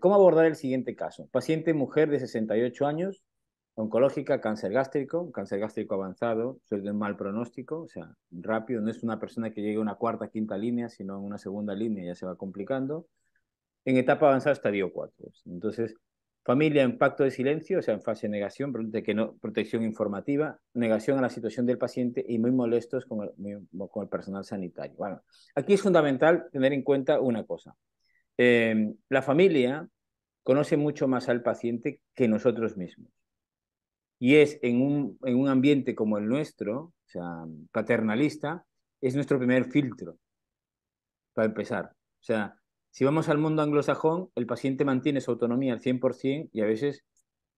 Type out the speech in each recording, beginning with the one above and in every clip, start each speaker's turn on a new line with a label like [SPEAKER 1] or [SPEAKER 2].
[SPEAKER 1] ¿Cómo abordar el siguiente caso? Paciente mujer de 68 años, oncológica, cáncer gástrico, cáncer gástrico avanzado, suele un mal pronóstico, o sea, rápido, no es una persona que llegue a una cuarta, quinta línea, sino en una segunda línea ya se va complicando. En etapa avanzada, estadio 4. Entonces, familia en pacto de silencio, o sea, en fase de negación, de que no, protección informativa, negación a la situación del paciente y muy molestos con con el personal sanitario. Bueno, aquí es fundamental tener en cuenta una cosa. Eh, la familia conoce mucho más al paciente que nosotros mismos. Y es en un, en un ambiente como el nuestro, o sea, paternalista, es nuestro primer filtro para empezar. O sea, si vamos al mundo anglosajón, el paciente mantiene su autonomía al 100% y a veces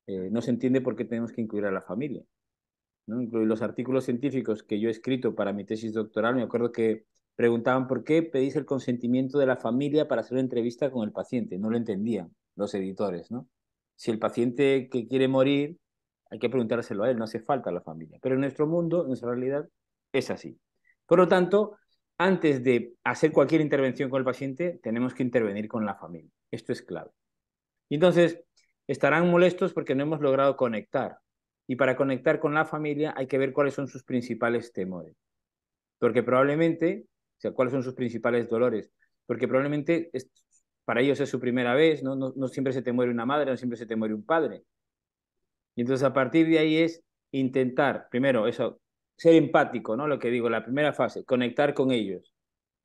[SPEAKER 1] eh, no se entiende por qué tenemos que incluir a la familia. ¿no? Los artículos científicos que yo he escrito para mi tesis doctoral, me acuerdo que preguntaban por qué pedís el consentimiento de la familia para hacer una entrevista con el paciente. No lo entendían los editores, ¿no? Si el paciente que quiere morir, hay que preguntárselo a él, no hace falta a la familia. Pero en nuestro mundo, en nuestra realidad, es así. Por lo tanto, antes de hacer cualquier intervención con el paciente, tenemos que intervenir con la familia. Esto es clave. Y entonces, estarán molestos porque no hemos logrado conectar. Y para conectar con la familia hay que ver cuáles son sus principales temores. Porque probablemente o sea, cuáles son sus principales dolores. Porque probablemente para ellos es su primera vez, ¿no? No, no siempre se te muere una madre, no siempre se te muere un padre. Y entonces a partir de ahí es intentar, primero, eso, ser empático, ¿no? Lo que digo, la primera fase, conectar con ellos.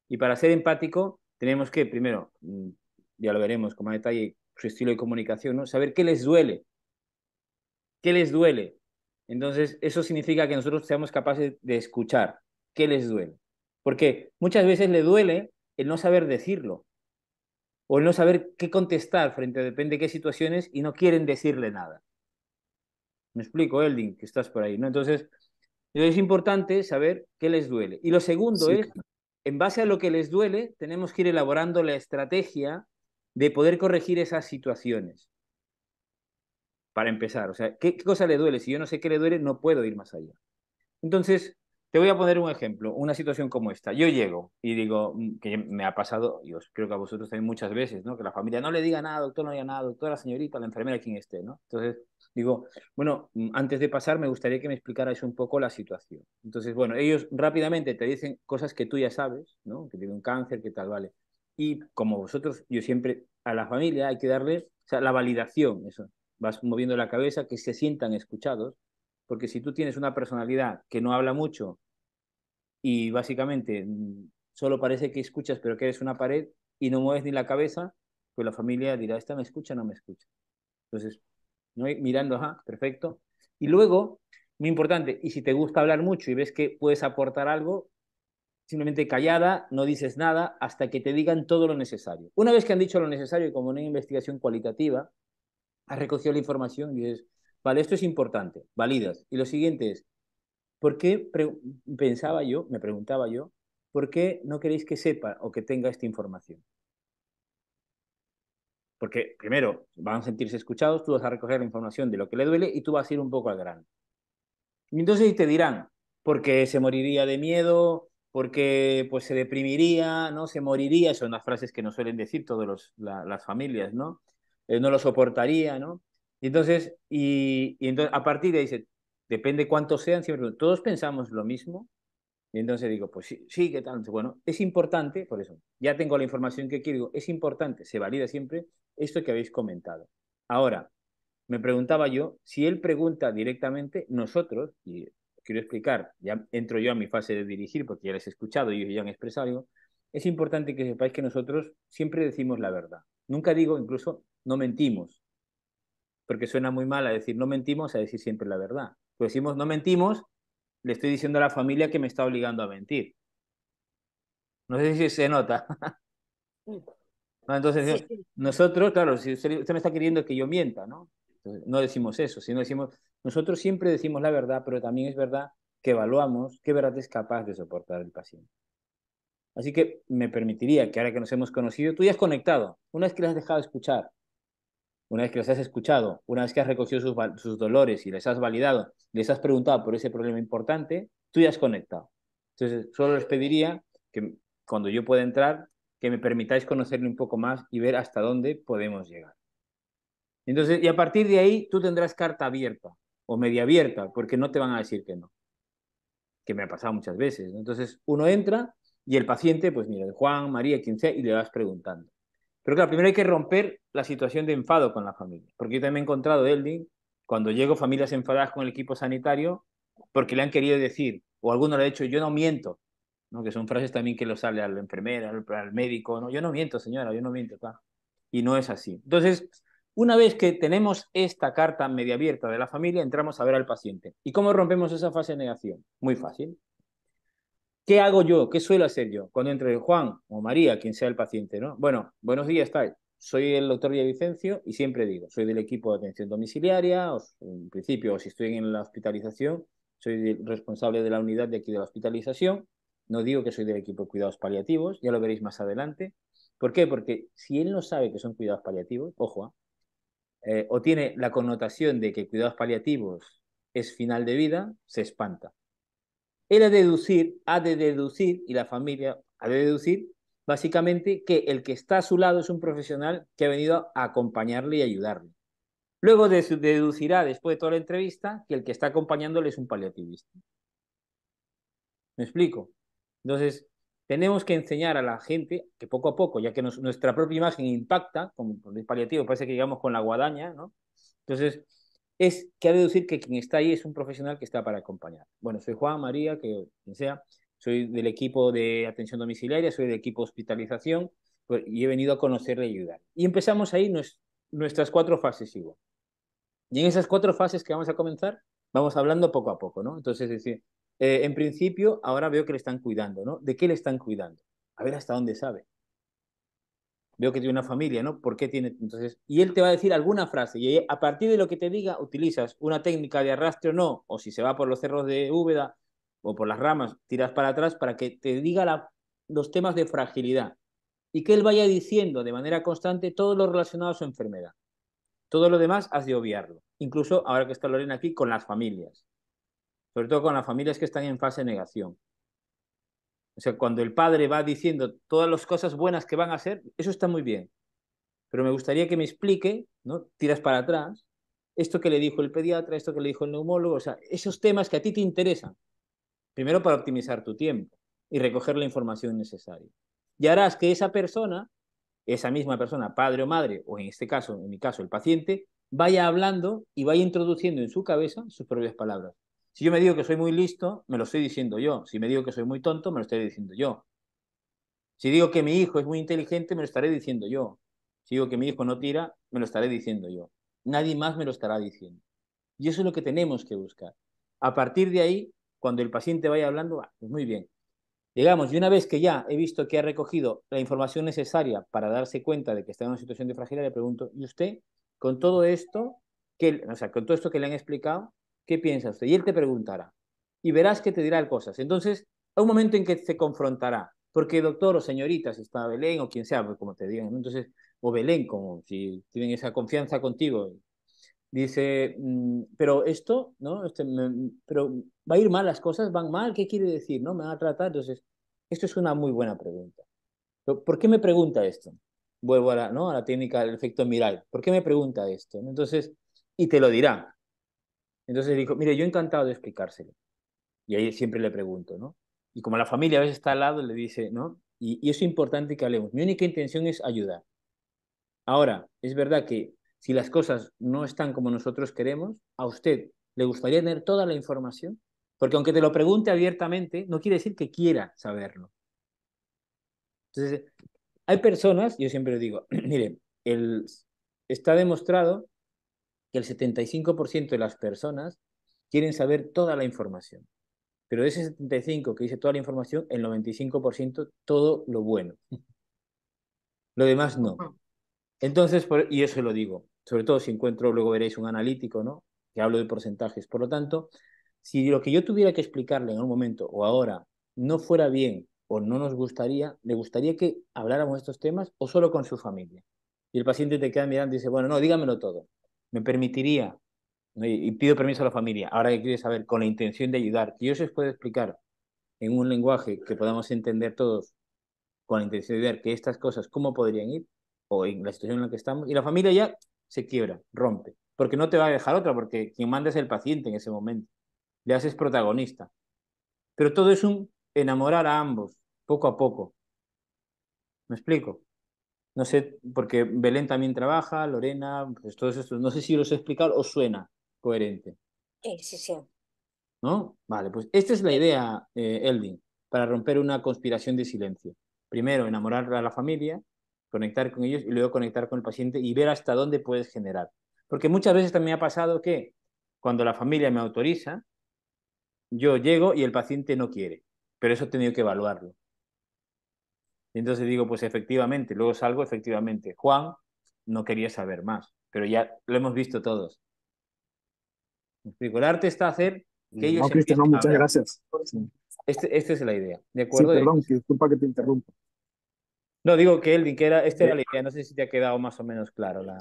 [SPEAKER 1] Y para ser empático tenemos que, primero, mm, ya lo veremos con más detalle, su estilo de comunicación, ¿no? Saber qué les duele. ¿Qué les duele? Entonces, eso significa que nosotros seamos capaces de escuchar qué les duele. Porque muchas veces le duele el no saber decirlo o el no saber qué contestar frente a depende de qué situaciones y no quieren decirle nada. Me explico, Eldin, que estás por ahí, ¿no? Entonces, es importante saber qué les duele. Y lo segundo es, en base a lo que les duele, tenemos que ir elaborando la estrategia de poder corregir esas situaciones. Para empezar, o sea, qué cosa le duele? Si yo no sé qué le duele, no puedo ir más allá. Entonces, te voy a poner un ejemplo, una situación como esta. Yo llego y digo, mm, que me ha pasado, y creo que a vosotros también muchas veces, ¿no? Que la familia no le diga nada, doctor, no diga nada, doctora, señorita, la enfermera, quien esté, ¿no? Entonces, digo, bueno, mm, antes de pasar, me gustaría que me explicarais un poco la situación. Entonces, bueno, ellos rápidamente te dicen cosas que tú ya sabes, ¿no? Que tiene un cáncer, que tal, vale. Y como vosotros, yo siempre a la familia hay que darles la validación, eso. Vas moviendo la cabeza, que se sientan escuchados, porque si tú tienes una personalidad que no habla mucho, y básicamente mm, solo parece que escuchas, pero que eres una pared y no mueves ni la cabeza, pues la familia dirá, ¿esta me escucha no me escucha? Entonces, ¿no? mirando, ajá, perfecto. Y luego, muy importante, y si te gusta hablar mucho y ves que puedes aportar algo, simplemente callada, no dices nada hasta que te digan todo lo necesario. Una vez que han dicho lo necesario, como una investigación cualitativa, has recogido la información y dices, vale, esto es importante, validas. Y lo siguiente es, ¿Por qué pensaba yo, me preguntaba yo, por qué no queréis que sepa o que tenga esta información? Porque primero van a sentirse escuchados, tú vas a recoger la información de lo que le duele y tú vas a ir un poco al grano. Y entonces te dirán, porque se moriría de miedo, porque pues se deprimiría, ¿no? Se moriría, son las frases que nos suelen decir todas las familias, ¿no? Eh, no lo soportaría, ¿no? Y entonces, y, entonces, a partir de ahí se depende cuántos sean, siempre todos pensamos lo mismo. Y entonces digo, pues sí, sí, ¿qué tal? Bueno, es importante, por eso, ya tengo la información que quiero, es importante, se valida siempre esto que habéis comentado. Ahora, me preguntaba yo, si él pregunta directamente, nosotros, y quiero explicar, ya entro yo a mi fase de dirigir porque ya les he escuchado y ellos ya han expresado algo, es importante que sepáis que nosotros siempre decimos la verdad. Nunca digo, incluso, no mentimos, porque suena muy mal a decir no mentimos a decir siempre la verdad. Pues decimos, no mentimos, le estoy diciendo a la familia que me está obligando a mentir. No sé si se nota. entonces, nosotros, claro, si usted, me está queriendo que yo mienta, ¿no? Entonces, no decimos eso, sino decimos, nosotros siempre decimos la verdad, pero también es verdad que evaluamos qué verdad es capaz de soportar el paciente. Así que me permitiría que ahora que nos hemos conocido, tú ya has conectado, una vez que le has dejado escuchar, una vez que las has escuchado, una vez que has recogido sus, dolores y les has validado, les has preguntado por ese problema importante, tú ya has conectado. Entonces, solo les pediría que cuando yo pueda entrar, que me permitáis conocerle un poco más y ver hasta dónde podemos llegar. Entonces, y a partir de ahí, tú tendrás carta abierta o media abierta, porque no te van a decir que no, que me ha pasado muchas veces. Entonces, uno entra y el paciente, pues mira, Juan, María, quien sea, y le vas preguntando. Pero claro, primero hay que romper la situación de enfado con la familia, porque yo también he encontrado, Elding, cuando llego familias enfadadas con el equipo sanitario, porque le han querido decir, o alguno le ha dicho, yo no miento, ¿no? que son frases también que lo sale al la al, al, médico, no, yo no miento, señora, yo no miento, y no es así. Entonces, una vez que tenemos esta carta media abierta de la familia, entramos a ver al paciente. ¿Y cómo rompemos esa fase de negación? Muy fácil. ¿Qué hago yo? ¿Qué suelo hacer yo? Cuando entre Juan o María, quien sea el paciente, ¿no? Bueno, buenos días, tal. Soy el doctor Vicencio y siempre digo, soy del equipo de atención domiciliaria, o, en principio, o si estoy en la hospitalización, soy responsable de la unidad de aquí de la hospitalización. No digo que soy del equipo de cuidados paliativos, ya lo veréis más adelante. ¿Por qué? Porque si él no sabe que son cuidados paliativos, ojo, ¿ah? eh, o tiene la connotación de que cuidados paliativos es final de vida, se espanta. Él de deducir, ha de deducir, y la familia ha de deducir, básicamente, que el que está a su lado es un profesional que ha venido a acompañarle y ayudarle. Luego deducirá, después de toda la entrevista, que el que está acompañándole es un paliativista. ¿Me explico? Entonces, tenemos que enseñar a la gente que poco a poco, ya que nuestra propia imagen impacta, como el paliativo parece que llegamos con la guadaña, ¿no? Entonces, es que ha de que quien está ahí es un profesional que está para acompañar. Bueno, soy Juan, María, que quien sea, soy del equipo de atención domiciliaria, soy del equipo hospitalización pues, y he venido a conocerle y ayudar. Y empezamos ahí nuestras cuatro fases Ivo. Y en esas cuatro fases que vamos a comenzar, vamos hablando poco a poco, ¿no? Entonces, es decir, eh, en principio, ahora veo que le están cuidando, ¿no? ¿De qué le están cuidando? A ver hasta dónde sabe veo que tiene una familia, ¿no? ¿Por qué tiene? Entonces, y él te va a decir alguna frase y a partir de lo que te diga utilizas una técnica de arrastre o no, o si se va por los cerros de Úbeda o por las ramas, tiras para atrás para que te diga los temas de fragilidad y que él vaya diciendo de manera constante todo lo relacionado a su enfermedad. Todo lo demás has de obviarlo, incluso ahora que está Lorena aquí con las familias, sobre todo con las familias que están en fase de negación. O sea, cuando el padre va diciendo todas las cosas buenas que van a hacer, eso está muy bien. Pero me gustaría que me explique, ¿no? Tiras para atrás, esto que le dijo el pediatra, esto que le dijo el neumólogo, o sea, esos temas que a ti te interesan. Primero para optimizar tu tiempo y recoger la información necesaria. Y harás que esa persona, esa misma persona, padre o madre, o en este caso, en mi caso, el paciente, vaya hablando y vaya introduciendo en su cabeza sus propias palabras. Si yo me digo que soy muy listo, me lo estoy diciendo yo. Si me digo que soy muy tonto, me lo estoy diciendo yo. Si digo que mi hijo es muy inteligente, me lo estaré diciendo yo. Si digo que mi hijo no tira, me lo estaré diciendo yo. Nadie más me lo estará diciendo. Y eso es lo que tenemos que buscar. A partir de ahí, cuando el paciente vaya hablando, pues muy bien. Llegamos, y una vez que ya he visto que ha recogido la información necesaria para darse cuenta de que está en una situación de fragilidad, le pregunto, ¿y usted, con todo esto, que, o sea, con todo esto que le han explicado, ¿qué piensa usted? Y él te preguntará. Y verás que te dirá cosas. Entonces, a un momento en que se confrontará. Porque doctor o señorita, si está Belén o quien sea, pues, como te digan, entonces, o Belén, como si tienen esa confianza contigo, dice, mm, pero esto, ¿no? Este, pero va a ir mal las cosas, van mal, ¿qué quiere decir? ¿No? Me va a tratar. Entonces, esto es una muy buena pregunta. ¿Por qué me pregunta esto? Vuelvo a la, ¿no? a la técnica del efecto miral. ¿Por qué me pregunta esto? Entonces, y te lo dirá. Entonces dijo, mire, yo encantado de explicárselo. Y ahí siempre le pregunto, ¿no? Y como la familia a veces está al lado, le dice, ¿no? Y, es importante que hablemos. Mi única intención es ayudar. Ahora, es verdad que si las cosas no están como nosotros queremos, a usted le gustaría tener toda la información, porque aunque te lo pregunte abiertamente, no quiere decir que quiera saberlo. Entonces, hay personas, yo siempre digo, mire, está demostrado el 75% de las personas quieren saber toda la información. Pero de ese 75 que dice toda la información, el 95% todo lo bueno. Lo demás no. Entonces, y eso lo digo, sobre todo si encuentro, luego veréis un analítico, ¿no? Que hablo de porcentajes. Por lo tanto, si lo que yo tuviera que explicarle en un momento o ahora no fuera bien o no nos gustaría, le gustaría que habláramos de estos temas o solo con su familia. Y el paciente te queda mirando y dice, bueno, no, dígamelo todo me permitiría, eh, y pido permiso a la familia, ahora que quiere saber, con la intención de ayudar, que yo se os pueda explicar en un lenguaje que podamos entender todos, con la intención de ver que estas cosas, cómo podrían ir, o en la situación en la que estamos, y la familia ya se quiebra, rompe, porque no te va a dejar otra, porque quien manda es el paciente en ese momento, le haces protagonista. Pero todo es un enamorar a ambos, poco a poco. ¿Me explico? no sé, porque Belén también trabaja, Lorena, pues todos estos, no sé si los he explicado o suena coherente. Sí, sí, sí. ¿No? Vale, pues esta es la idea, eh, Eldin, para romper una conspiración de silencio. Primero, enamorar a la familia, conectar con ellos y luego conectar con el paciente y ver hasta dónde puedes generar. Porque muchas veces también ha pasado que cuando la familia me autoriza, yo llego y el paciente no quiere, pero eso he tenido que evaluarlo. Y Entonces digo, pues efectivamente, luego salgo, efectivamente, Juan no quería saber más, pero ya lo hemos visto todos. El arte está a hacer que ellos... No, Cristian, muchas gracias. Este, esta es la idea, ¿de acuerdo? Sí, perdón, disculpa que te interrumpa. No, digo que él que era, esta era la idea, no sé si te ha quedado más o menos claro. La...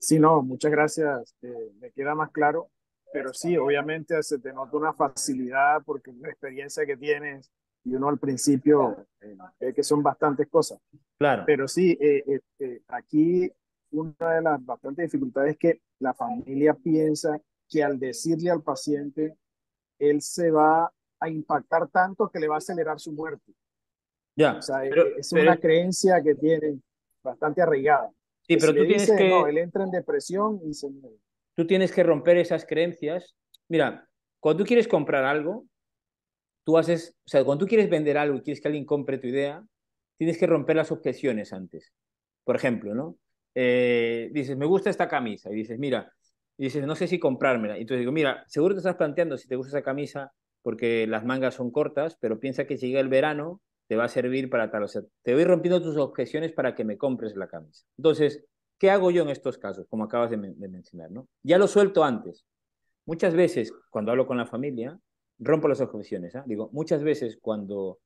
[SPEAKER 1] Sí, no, muchas gracias, eh, me queda más claro, pero sí, obviamente se te nota una facilidad porque la experiencia que tienes, y uno al principio eh, que son bastantes cosas. Claro. Pero sí, eh, eh, eh, aquí una de las bastantes dificultades es que la familia piensa que al decirle al paciente, él se va a impactar tanto que le va a acelerar su muerte. Ya. O sea, es una creencia que tiene bastante arraigada. Sí, pero tú tienes que. No, él entra en depresión y se muere. Tú tienes que romper esas creencias. Mira, cuando tú quieres comprar algo, tú haces, o sea, cuando tú quieres vender algo y quieres que alguien compre tu idea, tienes que romper las objeciones antes. Por ejemplo, ¿no? Eh, dices, me gusta esta camisa. Y dices, mira, y dices, no sé si comprármela. Y entonces digo, mira, seguro te estás planteando si te gusta esa camisa porque las mangas son cortas, pero piensa que si llega el verano te va a servir para tal. O sea, te voy rompiendo tus objeciones para que me compres la camisa. Entonces, ¿qué hago yo en estos casos? Como acabas de mencionar, ¿no? Ya lo suelto antes. Muchas veces, cuando hablo con la familia, rompo las objeciones. ¿ah? Digo, muchas veces cuando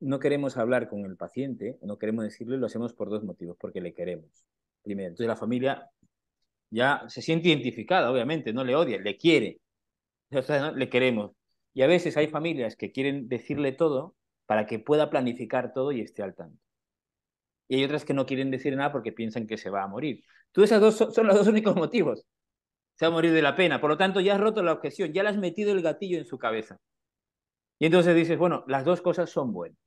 [SPEAKER 1] no queremos hablar con el paciente, no queremos decirle, lo hacemos por dos motivos, porque le queremos. Primero, entonces la familia ya se siente identificada, obviamente, no le odia, le quiere, le queremos. Y a veces hay familias que quieren decirle todo para que pueda planificar todo y esté al tanto. Y hay otras que no quieren decir nada porque piensan que se va a morir. Tú esas dos son los dos únicos motivos se ha morido de la pena. Por lo tanto, ya has roto la objeción, ya le has metido el gatillo en su cabeza. Y entonces dices, bueno, las dos cosas son buenas.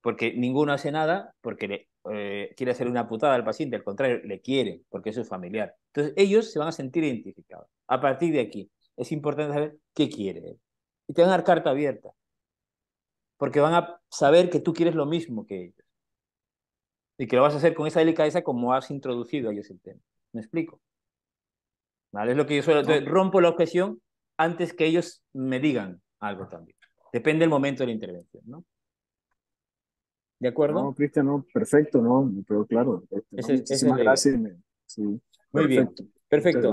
[SPEAKER 1] Porque ninguno hace nada porque eh, quiere hacer una putada al paciente, al contrario, le quiere porque eso es familiar. Entonces ellos se van a sentir identificados. A partir de aquí, es importante saber qué quiere él. Y te van a dar carta abierta. Porque van a saber que tú quieres lo mismo que ellos. Y que lo vas a hacer con esa delicadeza como has introducido a ellos el tema. ¿Me explico? Es lo que yo suelo, rompo la objeción antes que ellos me digan algo también. Depende del momento de la intervención, ¿no? ¿De acuerdo? No, Cristian, no, perfecto, no, pero claro. Este, es más fácil Muy bien, perfecto.